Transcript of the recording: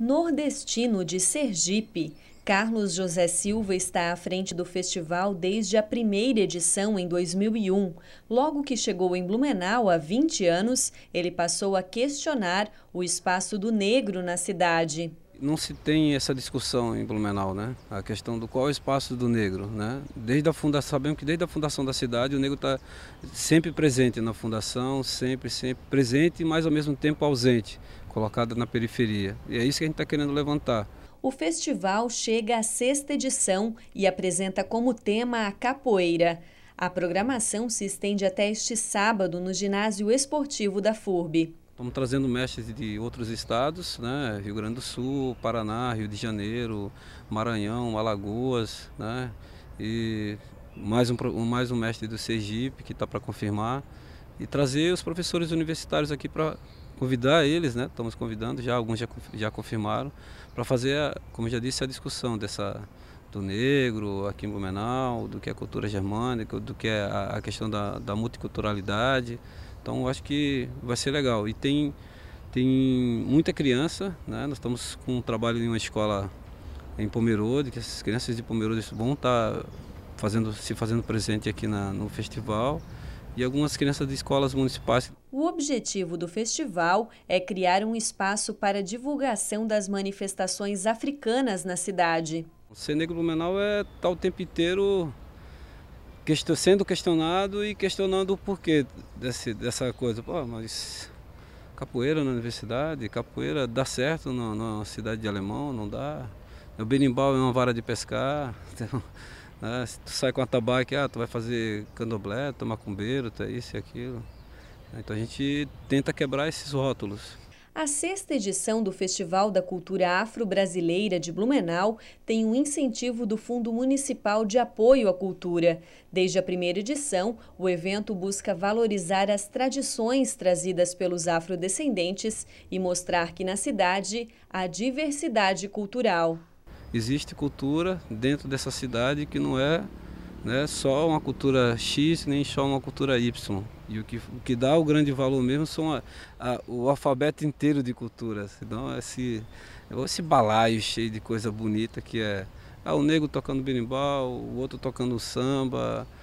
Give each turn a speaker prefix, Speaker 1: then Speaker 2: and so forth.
Speaker 1: Nordestino de Sergipe. Carlos José Silva está à frente do festival desde a primeira edição em 2001. Logo que chegou em Blumenau há 20 anos, ele passou a questionar o espaço do negro na cidade.
Speaker 2: Não se tem essa discussão em Blumenau, né? A questão do qual é o espaço do negro, né? Desde a fundação, sabemos que desde a fundação da cidade o negro está sempre presente na fundação, sempre, sempre presente, mas ao mesmo tempo ausente, colocado na periferia. E é isso que a gente está querendo levantar.
Speaker 1: O festival chega à sexta edição e apresenta como tema a capoeira. A programação se estende até este sábado no ginásio esportivo da FURB.
Speaker 2: Estamos trazendo mestres de outros estados, né? Rio Grande do Sul, Paraná, Rio de Janeiro, Maranhão, Alagoas, né? E mais um, mais um mestre do Sergipe que está para confirmar. E trazer os professores universitários aqui para convidar eles, né? Estamos convidando, já alguns já, já confirmaram, para fazer, a, como já disse, a discussão dessa do negro aqui em Blumenau, do que é cultura germânica, do que é a, a questão da, da multiculturalidade. Então acho que vai ser legal. E tem, tem muita criança, né? Nós estamos com um trabalho em uma escola em Pomerode, que essas crianças de Pomerode vão estar tá fazendo, se fazendo presente aqui na, no festival e algumas crianças de escolas municipais.
Speaker 1: O objetivo do festival é criar um espaço para divulgação das manifestações africanas na cidade.
Speaker 2: O ser negro Blumenau é estar tá o tempo inteiro sendo questionado e questionando o porquê desse, dessa coisa, pô, mas capoeira na universidade, capoeira dá certo na, na cidade de Alemão, não dá. O berimbau é uma vara de pescar. Então, né, se tu sai com a ah, tu vai fazer candomblé, tomar macumbeiro, é isso e aquilo. Então a gente tenta quebrar esses rótulos.
Speaker 1: A sexta edição do Festival da Cultura Afro-Brasileira de Blumenau tem um incentivo do Fundo Municipal de Apoio à Cultura. Desde a primeira edição, o evento busca valorizar as tradições trazidas pelos afrodescendentes e mostrar que na cidade há diversidade cultural.
Speaker 2: Existe cultura dentro dessa cidade que não é né, só uma cultura X, nem só uma cultura Y. E o que, o que dá o grande valor mesmo são a, a, o alfabeto inteiro de culturas. Então, esse, esse balaio cheio de coisa bonita que é ah, o negro tocando berimbau, o outro tocando samba,